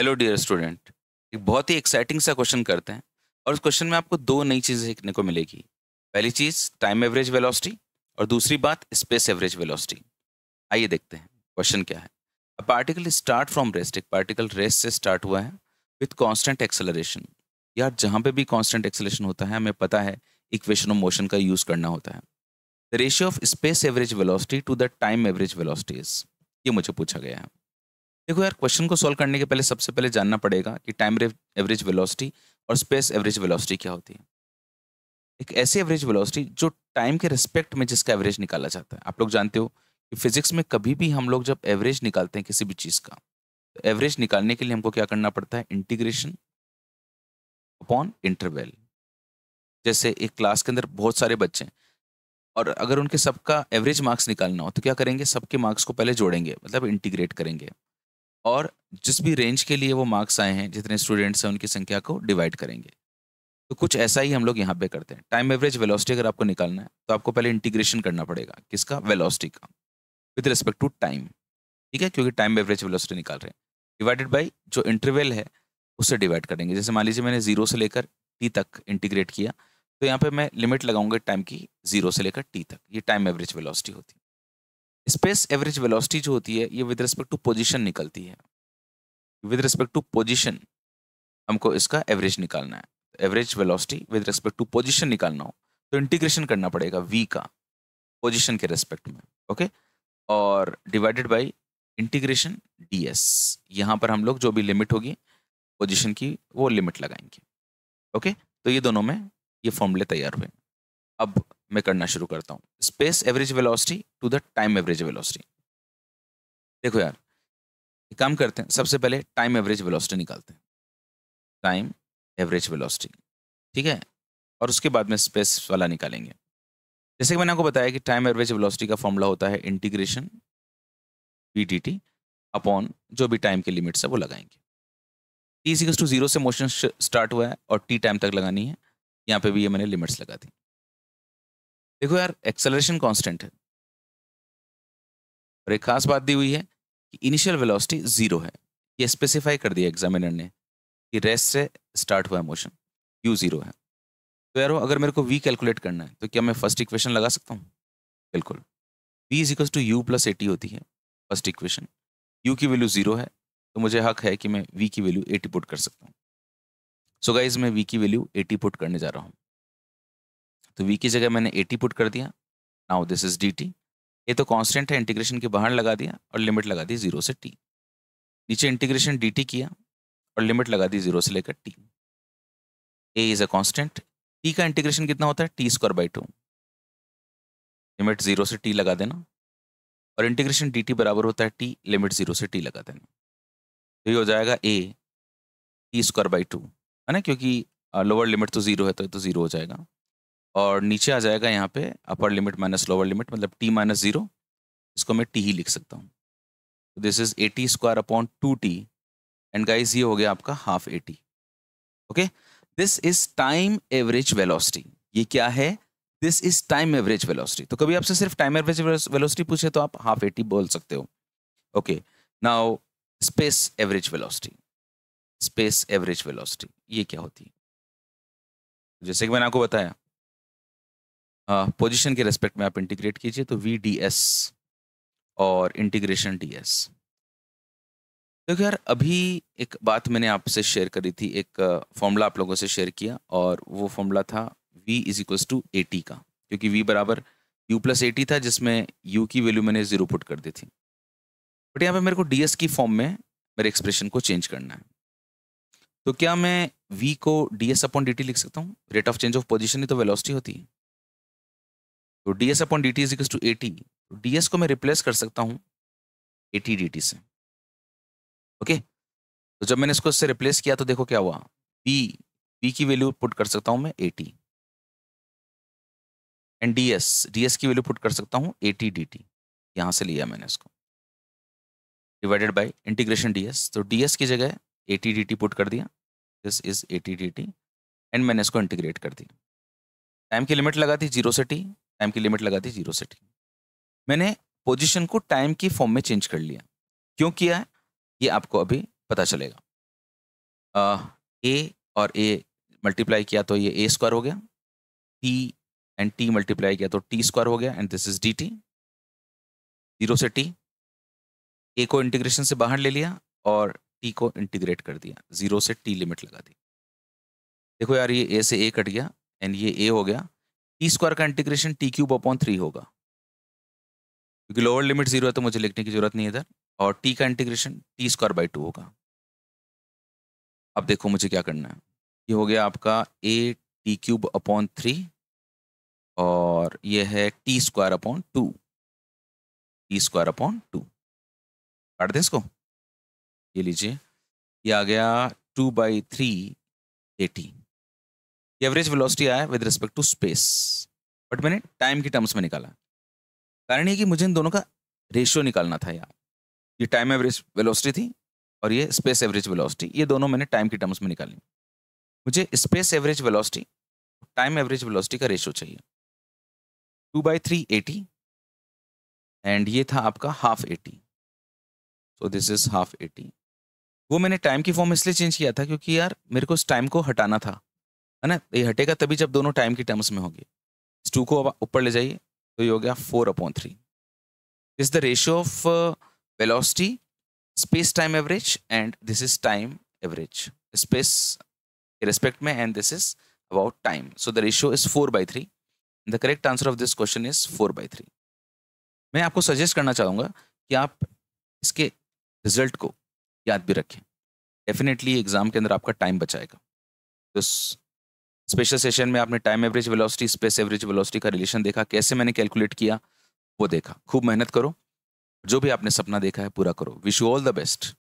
hello dear student एक बहुत ही exciting सा क्वेश्चन करते हैं और उस क्वेश्चन में आपको दो नई चीज़ें सीखने को मिलेगी पहली चीज़ टाइम एवरेज वेलोसिटी और दूसरी बात स्पेस एवरेज वेलोसिटी आइए देखते हैं क्वेश्चन क्या है a particle start from rest एक पार्टिकल रेस्ट से स्टार्ट हुआ है विथ कॉन्स्टेंट एक्सेलरेशन यार जहाँ पर भी कॉन्स्टेंट एक्सेलरेशन होता है हमें पता है इक्वेशन ऑफ मोशन का यूज़ करना होता है the ratio of space average velocity to the time average velocity ये मुझे पूछा गया है देखो यार क्वेश्चन को सॉल्व करने के पहले सबसे पहले जानना पड़ेगा कि टाइम एवरेज वेलोसिटी और स्पेस एवरेज वेलोसिटी क्या होती है एक ऐसी एवरेज वेलोसिटी जो टाइम के रिस्पेक्ट में जिसका एवरेज निकाला जाता है आप लोग जानते हो कि फिजिक्स में कभी भी हम लोग जब एवरेज निकालते हैं किसी भी चीज़ का तो एवरेज निकालने के लिए हमको क्या करना पड़ता है इंटीग्रेशन अपॉन इंटरवेल जैसे एक क्लास के अंदर बहुत सारे बच्चे हैं और अगर उनके सबका एवरेज मार्क्स निकालना हो तो क्या करेंगे सबके मार्क्स को पहले जोड़ेंगे मतलब इंटीग्रेट करेंगे और जिस भी रेंज के लिए वो मार्क्स आए हैं जितने स्टूडेंट्स हैं उनकी संख्या को डिवाइड करेंगे तो कुछ ऐसा ही हम लोग यहाँ पे करते हैं टाइम एवरेज वेलोसिटी अगर आपको निकालना है तो आपको पहले इंटीग्रेशन करना पड़ेगा किसका वेलोसिटी का विद रिस्पेक्ट टू टाइम ठीक है क्योंकि टाइम एवरेज वेलोसिटी निकाल रहे हैं डिवाइडेड बाई जो इंटरवेल है उससे डिवाइड करेंगे जैसे मान लीजिए मैंने जीरो से लेकर टी तक इंटीग्रेट किया तो यहाँ पर मैं लिमिट लगाऊंगा टाइम की जीरो से लेकर टी तक ये टाइम एवरेज वेलॉसिटी होती है स्पेस एवरेज वेलोसिटी जो होती है ये विद रिस्पेक्ट टू पोजीशन निकलती है विद रिस्पेक्ट टू पोजीशन हमको इसका एवरेज निकालना है average velocity with respect to position निकालना हो तो इंटीग्रेशन करना पड़ेगा वी का पोजीशन के रेस्पेक्ट में ओके और divided by integration D S यहाँ पर हम लोग जो भी लिमिट होगी पोजिशन की वो लिमिट लगाएंगे ओके तो ये दोनों में ये फॉर्मूले तैयार हुए अब मैं करना शुरू करता हूँ space average velocity to the time average velocity देखो यार एक काम करते हैं सबसे पहले टाइम एवरेज वेलोसिटी निकालते हैं टाइम एवरेज वेलोसिटी ठीक है और उसके बाद में स्पेस वाला निकालेंगे जैसे कि मैंने आपको बताया कि टाइम एवरेज वेलोसिटी का फॉर्मूला होता है integration P T T upon जो भी टाइम के लिमिट्स है वो लगाएंगे टी सिक्स टू जीरो से मोशन स्टार्ट हुआ है और टी टाइम तक लगानी है यहाँ पे भी ये मैंने लिमिट्स लगा दी देखो यार एक्सेलरेशन कांस्टेंट है और एक खास बात दी हुई है कि इनिशियल वेलोसिटी जीरो है ये स्पेसिफाई कर दिया एग्जामिनर ने कि रेस्ट से स्टार्ट हुआ मोशन यू जीरो है तो यार अगर मेरे को वी कैलकुलेट करना है तो क्या मैं फर्स्ट इक्वेशन लगा सकता हूँ बिल्कुल V is equal to U plus AT होती है फर्स्ट इक्वेशन यू की वैल्यू जीरो है तो मुझे हक है कि मैं वी की वैल्यू एटी पुट कर सकता हूँ सो गाइज मैं वी की वैल्यू एटी पुट करने जा रहा हूँ तो वी की जगह मैंने ए पुट कर दिया नाउ दिस इज डी ये तो कॉन्स्टेंट है इंटीग्रेशन के बाहर लगा दिया और लिमिट लगा दी जीरो से टी नीचे इंटीग्रेशन डी किया और लिमिट लगा दी जीरो से लेकर T A is a constant T का इंटीग्रेशन कितना होता है T square by two limit zero से टी लगा देना और इंटीग्रेशन डी बराबर होता है टी लिमिट जीरो से टी लगा देना तो ये हो जाएगा A T square by two है ना क्योंकि लोअर लिमिट तो जीरो है तो, तो जीरो हो जाएगा और नीचे आ जाएगा यहाँ पे upper limit minus lower limit मतलब टी माइनस ज़ीरो इसको मैं टी ही लिख सकता हूँ this is AT square upon two T and guys ये हो गया आपका half AT okay this is time average velocity ये क्या है this is time average velocity तो कभी आपसे सिर्फ टाइम एवरेज वेलोसिटी पूछे तो आप हाफ एटी बोल सकते हो okay now space average velocity space average velocity ये क्या होती है जैसे कि मैंने आपको बताया पोजीशन के रेस्पेक्ट में आप इंटीग्रेट कीजिए तो वी डी एस और इंटीग्रेशन डी एस देखो यार अभी एक बात मैंने आपसे शेयर करी थी एक फॉर्मूला आप लोगों से शेयर किया और वो फॉर्मूला था v is equals to A का क्योंकि v बराबर u प्लस ए था जिसमें u की वैल्यू मैंने जीरो पुट कर दी थी बट यहाँ पे मेरे को डी की फॉर्म में मेरे एक्सप्रेशन को चेंज करना है तो क्या मैं v को डी एस अपॉन डी लिख सकता हूँ rate of change of position ही तो वेलोसिटी होती है तो D S upon D T is to A T D S को मैं रिप्लेस कर सकता हूँ ए टी डी टी से ओके तो जब मैंने इसको इससे रिप्लेस किया तो देखो क्या हुआ बी बी की वैल्यू पुट कर सकता हूँ मैं A T and D S D S की वैल्यू पुट कर सकता हूँ ए टी डी टी यहाँ से लिया मैंने इसको divided by integration D S तो डी एस की जगह A T D T put कर दिया this is A T D T and मैंने इसको इंटीग्रेट कर दिया टाइम की लिमिट लगा थी जीरो से टी टाइम की लिमिट लगा दी जीरो से ठीक मैंने पोजीशन को टाइम की फॉर्म में चेंज कर लिया क्यों किया है ये आपको अभी पता चलेगा ए और ए मल्टीप्लाई किया तो ये ए स्क्वायर हो गया टी एंड टी मल्टीप्लाई किया तो टी स्क्वायर हो गया and this is D T zero से टी ए को इंटीग्रेशन से बाहर ले लिया और टी को इंटीग्रेट कर दिया जीरो से टी लिमिट लगा दी देखो यार ये ए से ए कट गया एंड ये ए हो गया टी स्क्वायर का integration T cube upon three होगा क्योंकि लोअर लिमिट जीरो है तो मुझे लिखने की जरूरत नहीं इधर और टी का integration T square by two होगा अब देखो मुझे क्या करना है ये हो गया आपका A T cube upon three और ये है T square upon two T square upon two काट दें इसको ये लीजिए ये आ गया two by three AT average velocity आया with respect to space but मैंने टाइम की टर्म्स में निकाला कारण ये कि मुझे इन दोनों का रेशियो निकालना था यार ये टाइम एवरेज वेलोसिटी थी और ये स्पेस एवरेज वेलोसिटी ये दोनों मैंने टाइम की टर्म्स में निकाली मुझे space average velocity time average velocity का रेशियो चाहिए two by three AT and ये था आपका half AT so this is half AT वो मैंने टाइम की फॉर्म इसलिए चेंज किया था क्योंकि यार मेरे को इस टाइम को हटाना था है ना ये हटेगा तभी जब दोनों टाइम की टर्म्स में होगी इस टू को अब ऊपर ले जाइए तो ये हो गया four upon three is the ratio of velocity space time average and this is time average space के रेस्पेक्ट में and this is about time so the ratio is four by three the correct answer of this question is four by three मैं आपको suggest करना चाहूँगा कि आप इसके result को याद भी रखें डेफिनेटली एग्जाम के अंदर आपका टाइम बचाएगा तो स्पेशल सेशन में आपने time average velocity space average velocity का रिलेशन देखा कैसे मैंने कैलकुलेट किया वो देखा खूब मेहनत करो जो भी आपने सपना देखा है पूरा करो wish you all the best